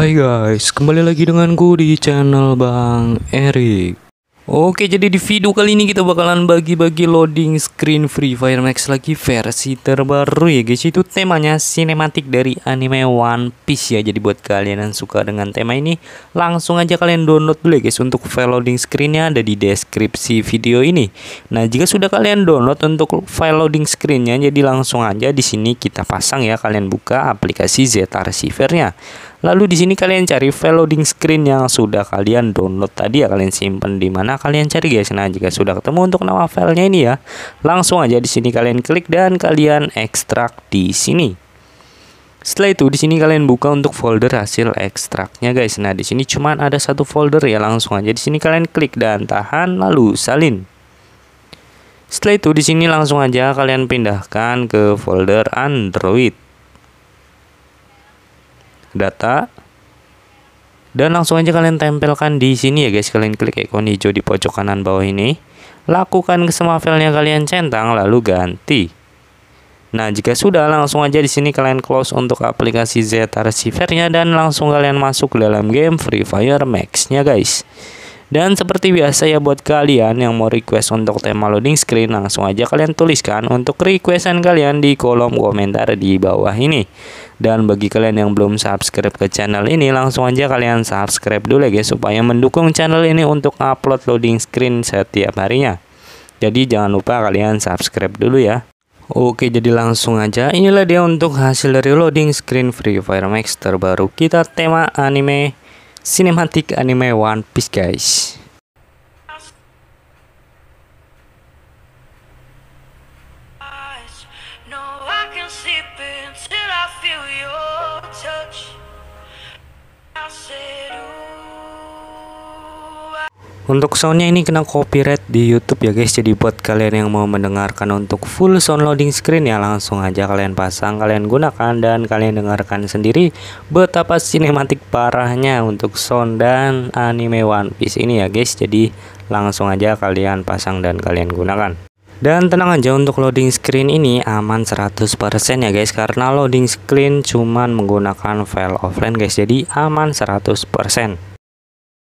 Hai guys, kembali lagi denganku di channel Bang Erik Oke, jadi di video kali ini kita bakalan bagi-bagi loading screen Free Fire Max lagi versi terbaru ya guys Itu temanya sinematik dari anime One Piece ya Jadi buat kalian yang suka dengan tema ini Langsung aja kalian download dulu ya guys Untuk file loading screennya ada di deskripsi video ini Nah, jika sudah kalian download untuk file loading screennya Jadi langsung aja di sini kita pasang ya Kalian buka aplikasi Zeta Receiver-nya Lalu di sini kalian cari file loading screen yang sudah kalian download tadi ya kalian simpan di mana kalian cari guys. Nah, jika sudah ketemu untuk nama filenya ini ya, langsung aja di sini kalian klik dan kalian ekstrak di sini. Setelah itu di sini kalian buka untuk folder hasil ekstraknya guys. Nah, di sini cuman ada satu folder ya, langsung aja di sini kalian klik dan tahan lalu salin. Setelah itu di sini langsung aja kalian pindahkan ke folder Android data dan langsung aja kalian tempelkan di sini ya guys kalian klik ikon hijau di pojok kanan bawah ini lakukan ke semua filenya kalian centang lalu ganti nah jika sudah langsung aja di sini kalian close untuk aplikasi Zeta receivernya dan langsung kalian masuk ke dalam game Free Fire Max nya guys dan seperti biasa ya buat kalian yang mau request untuk tema loading screen langsung aja kalian tuliskan untuk requestan kalian di kolom komentar di bawah ini. Dan bagi kalian yang belum subscribe ke channel ini langsung aja kalian subscribe dulu ya guys supaya mendukung channel ini untuk upload loading screen setiap harinya. Jadi jangan lupa kalian subscribe dulu ya. Oke jadi langsung aja inilah dia untuk hasil dari loading screen Free Fire Max terbaru kita tema anime cinematic anime One Piece guys. No, Untuk soundnya ini kena copyright di YouTube ya guys. Jadi buat kalian yang mau mendengarkan untuk full sound loading screen ya langsung aja kalian pasang, kalian gunakan dan kalian dengarkan sendiri betapa sinematik parahnya untuk sound dan anime One Piece ini ya guys. Jadi langsung aja kalian pasang dan kalian gunakan. Dan tenang aja untuk loading screen ini aman 100% ya guys Karena loading screen cuman menggunakan file offline guys Jadi aman 100%